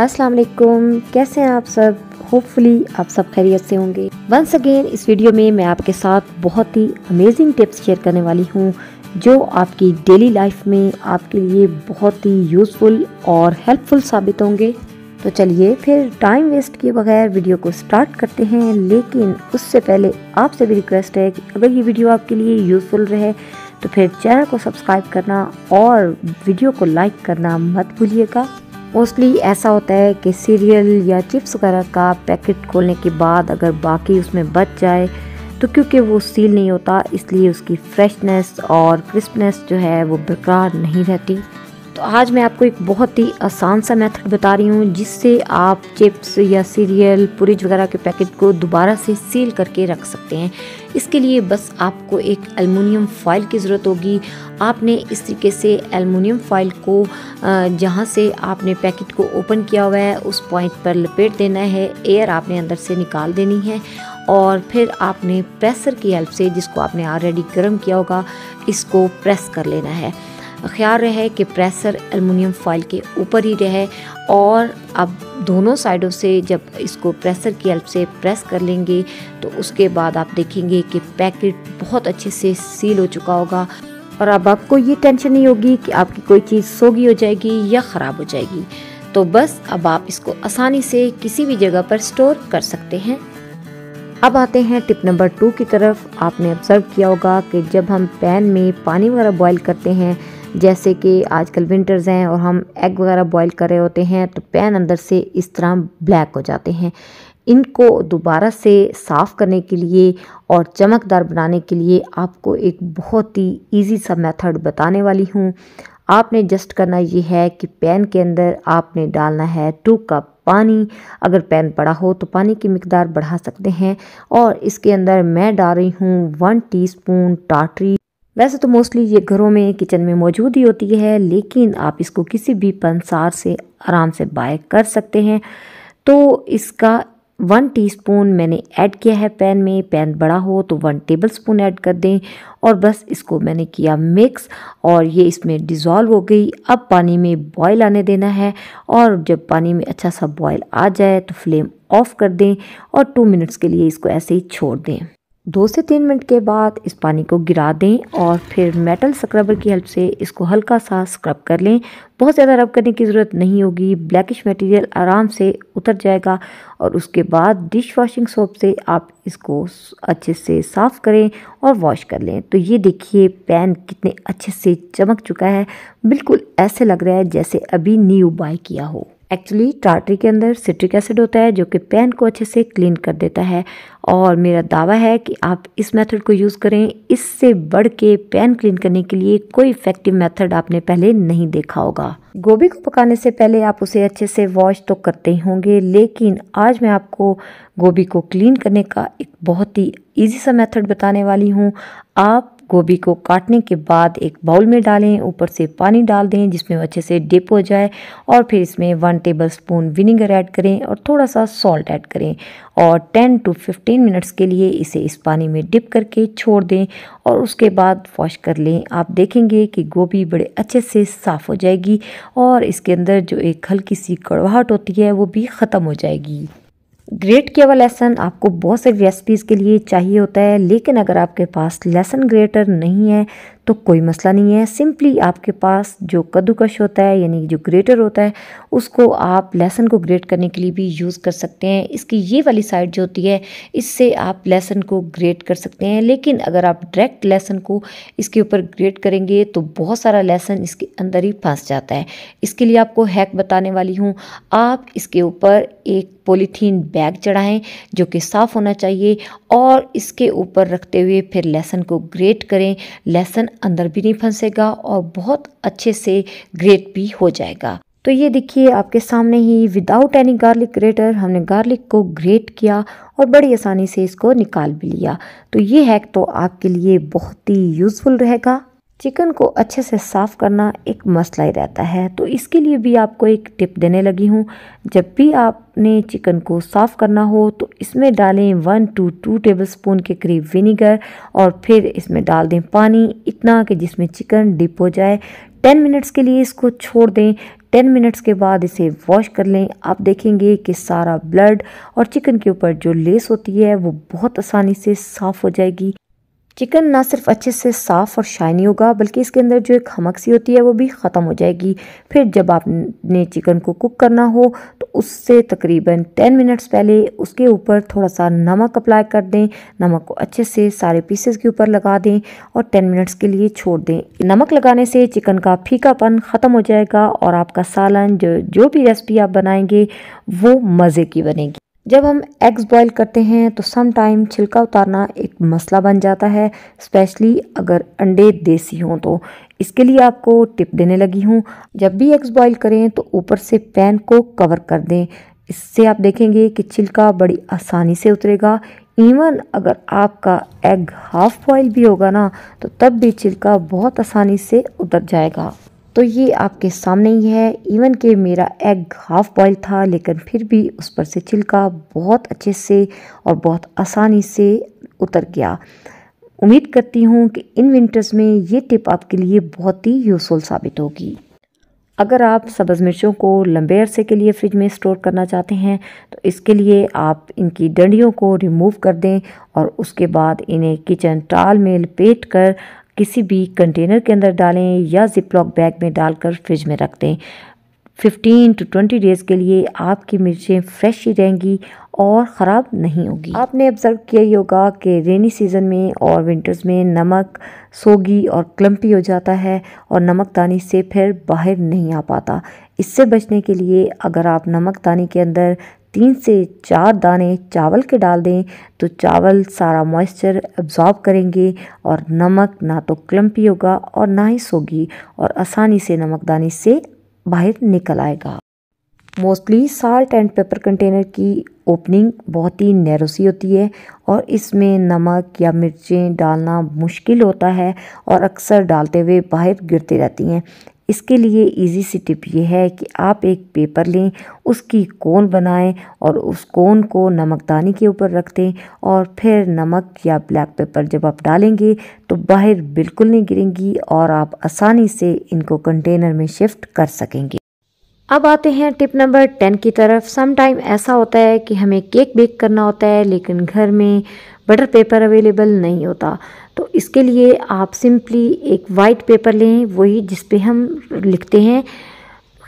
अस्सलाम वालेकुम कैसे हैं आप सब होपफुली आप सब खैरियत से होंगे वंस अगेन इस वीडियो में मैं आपके साथ बहुत ही अमेजिंग टिप्स शेयर करने वाली हूँ जो आपकी डेली लाइफ में आपके लिए बहुत ही यूज़फुल और हेल्पफुल साबित होंगे तो चलिए फिर टाइम वेस्ट किए बगैर वीडियो को स्टार्ट करते हैं लेकिन उससे पहले आपसे भी रिक्वेस्ट है कि अगर ये वीडियो आपके लिए यूज़फुल रहे तो फिर चैनल को सब्सक्राइब करना और वीडियो को लाइक करना मत भूलिएगा मोस्टली ऐसा होता है कि सीरियल या चिप्स वगैरह का पैकेट खोलने के बाद अगर बाकी उसमें बच जाए तो क्योंकि वो सील नहीं होता इसलिए उसकी फ्रेशनेस और क्रिस्पनेस जो है वो बेकार नहीं रहती तो आज मैं आपको एक बहुत ही आसान सा मेथड बता रही हूँ जिससे आप चिप्स या सीरियल पुरिज वगैरह के पैकेट को दोबारा से सील करके रख सकते हैं इसके लिए बस आपको एक एलमिनियम फॉइल की ज़रूरत होगी आपने इस तरीके से एलमिनियम फॉइल को जहाँ से आपने पैकेट को ओपन किया हुआ है उस पॉइंट पर लपेट देना है एयर आपने अंदर से निकाल देनी है और फिर आपने प्रेसर की हेल्प से जिसको आपने ऑलरेडी गर्म किया होगा इसको प्रेस कर लेना है ख्याल रहे कि प्रेसर एलमिनियम फॉइल के ऊपर ही रहे और अब दोनों साइडों से जब इसको प्रेसर की हेल्प से प्रेस कर लेंगे तो उसके बाद आप देखेंगे कि पैकेट बहुत अच्छे से सील हो चुका होगा और अब आपको ये टेंशन नहीं होगी कि आपकी कोई चीज़ सोगी हो जाएगी या ख़राब हो जाएगी तो बस अब आप इसको आसानी से किसी भी जगह पर स्टोर कर सकते हैं अब आते हैं टिप नंबर टू की तरफ आपने ऑब्जर्व किया होगा कि जब हम पैन में पानी वगैरह बॉईल करते हैं जैसे कि आजकल विंटर्स हैं और हम एग वगैरह बॉईल कर रहे होते हैं तो पैन अंदर से इस तरह ब्लैक हो जाते हैं इनको दोबारा से साफ़ करने के लिए और चमकदार बनाने के लिए आपको एक बहुत ही इजी सा मेथड बताने वाली हूँ आपने जस्ट करना ये है कि पैन के अंदर आपने डालना है टू कप पानी अगर पैन बड़ा हो तो पानी की मकदार बढ़ा सकते हैं और इसके अंदर मैं डाल रही हूँ वन टीस्पून टाटरी वैसे तो मोस्टली ये घरों में किचन में मौजूद ही होती है लेकिन आप इसको किसी भी पंसार से आराम से बाय कर सकते हैं तो इसका वन टीस्पून मैंने ऐड किया है पैन में पैन बड़ा हो तो वन टेबल स्पून ऐड कर दें और बस इसको मैंने किया मिक्स और ये इसमें डिज़ोल्व हो गई अब पानी में बॉयल आने देना है और जब पानी में अच्छा सा बॉयल आ जाए तो फ्लेम ऑफ़ कर दें और टू मिनट्स के लिए इसको ऐसे ही छोड़ दें दो से तीन मिनट के बाद इस पानी को गिरा दें और फिर मेटल स्क्रबर की हेल्प से इसको हल्का सा स्क्रब कर लें बहुत ज़्यादा रब करने की ज़रूरत नहीं होगी ब्लैकिश मटेरियल आराम से उतर जाएगा और उसके बाद डिश वॉशिंग सोप से आप इसको अच्छे से साफ़ करें और वॉश कर लें तो ये देखिए पैन कितने अच्छे से चमक चुका है बिल्कुल ऐसे लग रहा है जैसे अभी न्यू बाय किया हो एक्चुअली टार्टरी के अंदर सिट्रिक एसिड होता है जो कि पेन को अच्छे से क्लीन कर देता है और मेरा दावा है कि आप इस मेथड को यूज़ करें इससे बढ़ के पेन क्लीन करने के लिए कोई इफेक्टिव मेथड आपने पहले नहीं देखा होगा गोभी को पकाने से पहले आप उसे अच्छे से वॉश तो करते ही होंगे लेकिन आज मैं आपको गोभी को क्लीन करने का एक बहुत ही ईजी सा मेथड बताने वाली हूँ आप गोभी को काटने के बाद एक बाउल में डालें ऊपर से पानी डाल दें जिसमें अच्छे से डिप हो जाए और फिर इसमें one tablespoon vinegar add करें और थोड़ा सा सॉल्ट ऐड करें और 10 टू 15 मिनट्स के लिए इसे इस पानी में डिप करके छोड़ दें और उसके बाद वॉश कर लें आप देखेंगे कि गोभी बड़े अच्छे से साफ़ हो जाएगी और इसके अंदर जो एक हल्की सी कड़वाहट होती है वो भी ख़त्म हो जाएगी ग्रेट किया हुआ लेसन आपको बहुत से रेसिपीज़ के लिए चाहिए होता है लेकिन अगर आपके पास लेसन ग्रेटर नहीं है तो कोई मसला नहीं है सिंपली आपके पास जो कद्दूकश होता है यानी जो ग्रेटर होता है उसको आप लहसन को ग्रेट करने के लिए भी यूज़ कर सकते हैं इसकी ये वाली साइड जो होती है इससे आप लहसन को ग्रेट कर सकते हैं लेकिन अगर आप डायरेक्ट लहसन को इसके ऊपर ग्रेट करेंगे तो बहुत सारा लहसन इसके अंदर ही फंस जाता है इसके लिए आपको हैक बताने वाली हूँ आप इसके ऊपर एक पॉलीथीन बैग चढ़ाएं जो कि साफ़ होना चाहिए और इसके ऊपर रखते हुए फिर लहसन को ग्रेट करें लहसन अंदर भी नहीं फंसेगा और बहुत अच्छे से ग्रेट भी हो जाएगा तो ये देखिए आपके सामने ही विदाउट एनी गार्लिक ग्रेटर हमने गार्लिक को ग्रेट किया और बड़ी आसानी से इसको निकाल भी लिया तो ये हैक तो आपके लिए बहुत ही यूज़फुल रहेगा चिकन को अच्छे से साफ़ करना एक मसला ही रहता है तो इसके लिए भी आपको एक टिप देने लगी हूँ जब भी आपने चिकन को साफ़ करना हो तो इसमें डालें one to two tablespoon के करीब विनीगर और फिर इसमें डाल दें पानी इतना कि जिसमें चिकन डिप हो जाए टेन मिनट्स के लिए इसको छोड़ दें टेन मिनट्स के बाद इसे वॉश कर लें आप देखेंगे कि सारा ब्लड और चिकन के ऊपर जो लेस होती है वो बहुत आसानी से साफ़ हो जाएगी चिकन ना सिर्फ अच्छे से साफ़ और शाइनी होगा बल्कि इसके अंदर जो एक हमक सी होती है वो भी ख़त्म हो जाएगी फिर जब आपने चिकन को कुक करना हो तो उससे तकरीबन टेन मिनट्स पहले उसके ऊपर थोड़ा सा नमक अप्लाई कर दें नमक को अच्छे से सारे पीसेस के ऊपर लगा दें और टेन मिनट्स के लिए छोड़ दें नमक लगाने से चिकन का फीकापन ख़त्म हो जाएगा और आपका सालन जो जो भी रेसिपी आप बनाएंगे वो मज़े की बनेगी जब हम एग्स बॉईल करते हैं तो सम टाइम छिलका उतारना एक मसला बन जाता है स्पेशली अगर अंडे देसी हों तो इसके लिए आपको टिप देने लगी हूँ जब भी एग्स बॉईल करें तो ऊपर से पैन को कवर कर दें इससे आप देखेंगे कि छिलका बड़ी आसानी से उतरेगा इवन अगर आपका एग हाफ बॉयल भी होगा ना तो तब भी छिलका बहुत आसानी से उतर जाएगा तो ये आपके सामने ही है इवन कि मेरा एग हाफ बॉयल था लेकिन फिर भी उस पर से छिलका बहुत अच्छे से और बहुत आसानी से उतर गया उम्मीद करती हूँ कि इन विंटर्स में ये टिप आपके लिए बहुत ही यूज़फुल साबित होगी अगर आप सब्ज़ मिर्चों को लंबे अरसे के लिए फ्रिज में स्टोर करना चाहते हैं तो इसके लिए आप इनकी डंडियों को रिमूव कर दें और उसके बाद इन्हें किचन टाल में लपेट कर किसी भी कंटेनर के अंदर डालें या जिप लॉक बैग में डालकर फ्रिज में रख दें 15 टू 20 डेज़ के लिए आपकी मिर्चें फ्रेश ही रहेंगी और ख़राब नहीं होगी आपने ऑब्ज़र्व किया ही होगा कि रेनी सीज़न में और विंटर्स में नमक सोगी और क्लम्पी हो जाता है और नमक दानी से फिर बाहर नहीं आ पाता इससे बचने के लिए अगर आप नमक दानी के अंदर तीन से चार दाने चावल के डाल दें तो चावल सारा मॉइस्चर एब्जॉर्ब करेंगे और नमक ना तो क्लम्पी होगा और ना ही सोगी और आसानी से नमकदानी से बाहर निकल आएगा mostly salt and pepper container की ओपनिंग बहुत ही नैरो सी होती है और इसमें नमक या मिर्चें डालना मुश्किल होता है और अक्सर डालते हुए बाहर गिरती रहती हैं इसके लिए इजी सी टिप ये है कि आप एक पेपर लें उसकी कोन बनाएं और उस कोन को नमकदानी के ऊपर रख दें और फिर नमक या ब्लैक पेपर जब आप डालेंगे तो बाहर बिल्कुल नहीं गिरेंगी और आप आसानी से इनको कंटेनर में शिफ्ट कर सकेंगे अब आते हैं टिप नंबर टेन की तरफ टाइम ऐसा होता है कि हमें केक बेक करना होता है लेकिन घर में बटर पेपर अवेलेबल नहीं होता तो इसके लिए आप सिंपली एक वाइट पेपर लें वही जिस पे हम लिखते हैं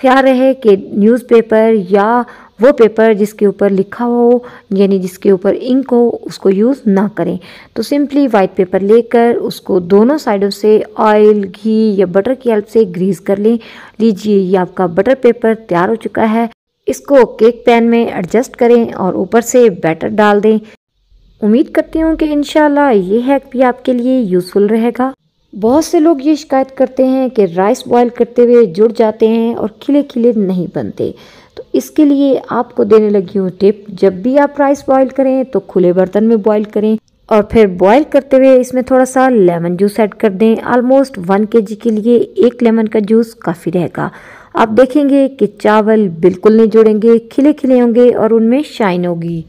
ख्याल रहे कि न्यूज़पेपर या वो पेपर जिसके ऊपर लिखा हो यानी जिसके ऊपर इंक हो उसको यूज़ ना करें तो सिंपली वाइट पेपर लेकर उसको दोनों साइडों से ऑयल घी या बटर की हेल्प से ग्रीस कर लें लीजिए ये आपका बटर पेपर तैयार हो चुका है इसको केक पैन में एडजस्ट करें और ऊपर से बैटर डाल दें उम्मीद करती हूँ कि इन ये हैक भी आपके लिए यूज़फुल रहेगा बहुत से लोग ये शिकायत करते हैं कि राइस बॉयल करते हुए जुड़ जाते हैं और खिले खिले नहीं बनते तो इसके लिए आपको देने लगी हूँ टिप जब भी आप राइस बॉईल करें तो खुले बर्तन में बॉईल करें और फिर बॉईल करते हुए इसमें थोड़ा सा लेमन जूस ऐड कर दें ऑलमोस्ट वन के के लिए एक लेमन का जूस काफ़ी रहेगा आप देखेंगे कि चावल बिल्कुल नहीं जुड़ेंगे खिले खिले होंगे और उनमें शाइन होगी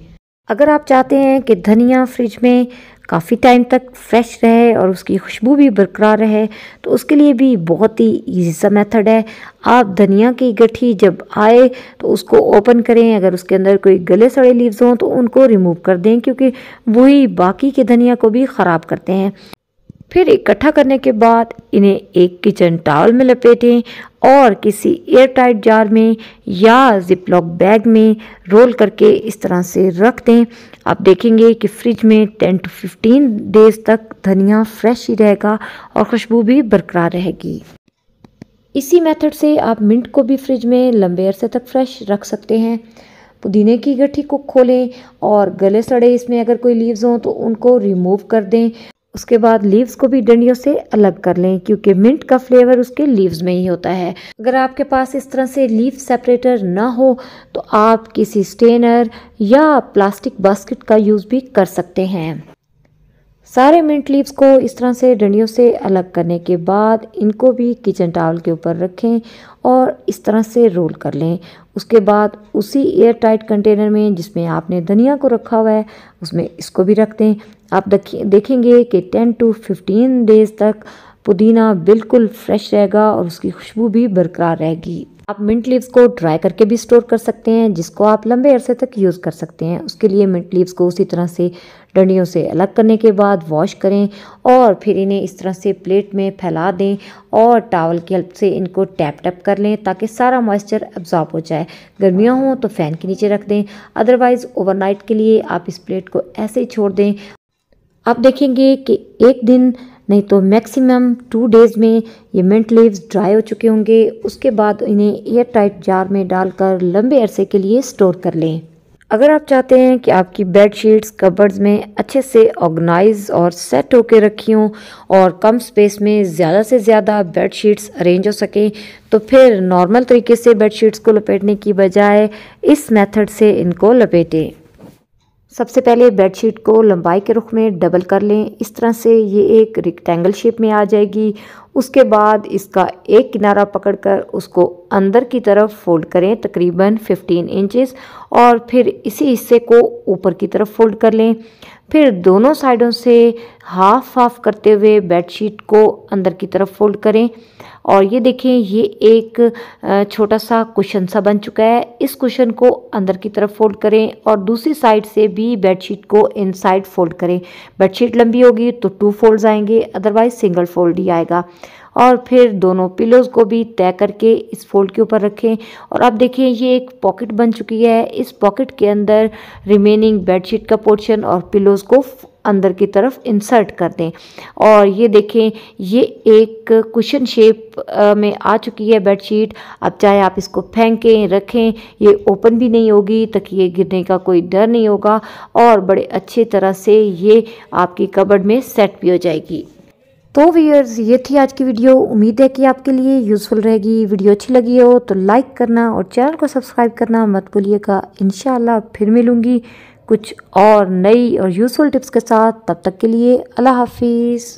अगर आप चाहते हैं कि धनिया फ्रिज में काफ़ी टाइम तक फ्रेश रहे और उसकी खुशबू भी बरकरार रहे तो उसके लिए भी बहुत ही ईजी सा मेथड है आप धनिया की गठी जब आए तो उसको ओपन करें अगर उसके अंदर कोई गले सड़े लीव्स हों तो उनको रिमूव कर दें क्योंकि वही बाकी के धनिया को भी ख़राब करते हैं फिर इकट्ठा करने के बाद इन्हें एक किचन टावल में लपेटें और किसी एयरटाइट जार में या जिपलॉक बैग में रोल करके इस तरह से रख दें आप देखेंगे कि फ्रिज में 10 टू 15 डेज तक धनिया फ्रेश ही रहेगा और खुशबू भी बरकरार रहेगी इसी मेथड से आप मिंट को भी फ्रिज में लंबे अरसे तक फ्रेश रख सकते हैं पुदीने की गठी को खोलें और गले सड़े इसमें अगर कोई लीव्स हों तो उनको रिमूव कर दें उसके बाद लीव्स को भी डंडियों से अलग कर लें क्योंकि मिंट का फ्लेवर उसके लीव्स में ही होता है अगर आपके पास इस तरह से लीव सेपरेटर ना हो तो आप किसी स्टेनर या प्लास्टिक बास्केट का यूज़ भी कर सकते हैं सारे मिंट लीव्स को इस तरह से डंडियों से अलग करने के बाद इनको भी किचन टावल के ऊपर रखें और इस तरह से रोल कर लें उसके बाद उसी एयर टाइट कंटेनर में जिसमें आपने धनिया को रखा हुआ है उसमें इसको भी रख दें आप देखेंगे कि टेन टू फिफ्टीन डेज़ तक पुदीना बिल्कुल फ्रेश रहेगा और उसकी खुशबू भी बरकरार रहेगी आप मिंट लीव्स को ड्राई करके भी स्टोर कर सकते हैं जिसको आप लंबे अरसे तक यूज़ कर सकते हैं उसके लिए मिंट लीव्स को उसी तरह से डंडियों से अलग करने के बाद वॉश करें और फिर इन्हें इस तरह से प्लेट में फैला दें और टावल की हेल्प से इनको टैप टैप कर लें ताकि सारा मॉइस्चर एब्जॉर्ब हो जाए गर्मियाँ हों तो फ़ैन के नीचे रख दें अदरवाइज़ ओवरनाइट के लिए आप इस प्लेट को ऐसे ही छोड़ दें आप देखेंगे कि एक दिन नहीं तो मैक्सिमम टू डेज़ में ये मिंट लीव्स ड्राई हो चुके होंगे उसके बाद इन्हें एयर टाइट जार में डालकर लंबे अरसे के लिए स्टोर कर लें अगर आप चाहते हैं कि आपकी बेड शीट्स कबर्ड्स में अच्छे से ऑर्गेनाइज और सेट होकर रखी हों और कम स्पेस में ज़्यादा से ज़्यादा बेड शीट्स अरेंज हो सकें तो फिर नॉर्मल तरीके से बेड शीट्स को लपेटने की बजाय इस मेथड से इनको लपेटें सबसे पहले बेडशीट को लंबाई के रुख में डबल कर लें इस तरह से ये एक रिक्टेंगल शेप में आ जाएगी उसके बाद इसका एक किनारा पकड़कर उसको अंदर की तरफ फोल्ड करें तकरीबन 15 इंचेस और फिर इसी हिस्से को ऊपर की तरफ फोल्ड कर लें फिर दोनों साइडों से हाफ हाफ करते हुए बेडशीट को अंदर की तरफ फोल्ड करें और ये देखें ये एक छोटा सा कुशन सा बन चुका है इस कुशन को अंदर की तरफ फोल्ड करें और दूसरी साइड से भी बेडशीट को इनसाइड फोल्ड करें बेडशीट लंबी होगी तो टू फोल्ड्स आएंगे अदरवाइज सिंगल फोल्ड ही आएगा और फिर दोनों पिलोज को भी तय करके इस फोल्ड के ऊपर रखें और अब देखिए ये एक पॉकेट बन चुकी है इस पॉकेट के अंदर रिमेनिंग बेडशीट का पोर्शन और पिलोज को अंदर की तरफ इंसर्ट कर दें और ये देखें ये एक कुशन शेप में आ चुकी है बेडशीट अब चाहे आप इसको फेंकें रखें ये ओपन भी नहीं होगी तक ये गिरने का कोई डर नहीं होगा और बड़े अच्छे तरह से ये आपकी कबड़ में सेट भी हो जाएगी तो व्यूअर्स ये थी आज की वीडियो उम्मीद है कि आपके लिए यूज़फुल रहेगी वीडियो अच्छी लगी हो तो लाइक करना और चैनल को सब्सक्राइब करना मत भूलिएगा इन फिर मिलूँगी कुछ और नई और यूज़फुल टिप्स के साथ तब तक के लिए अल्लाह हाफिज़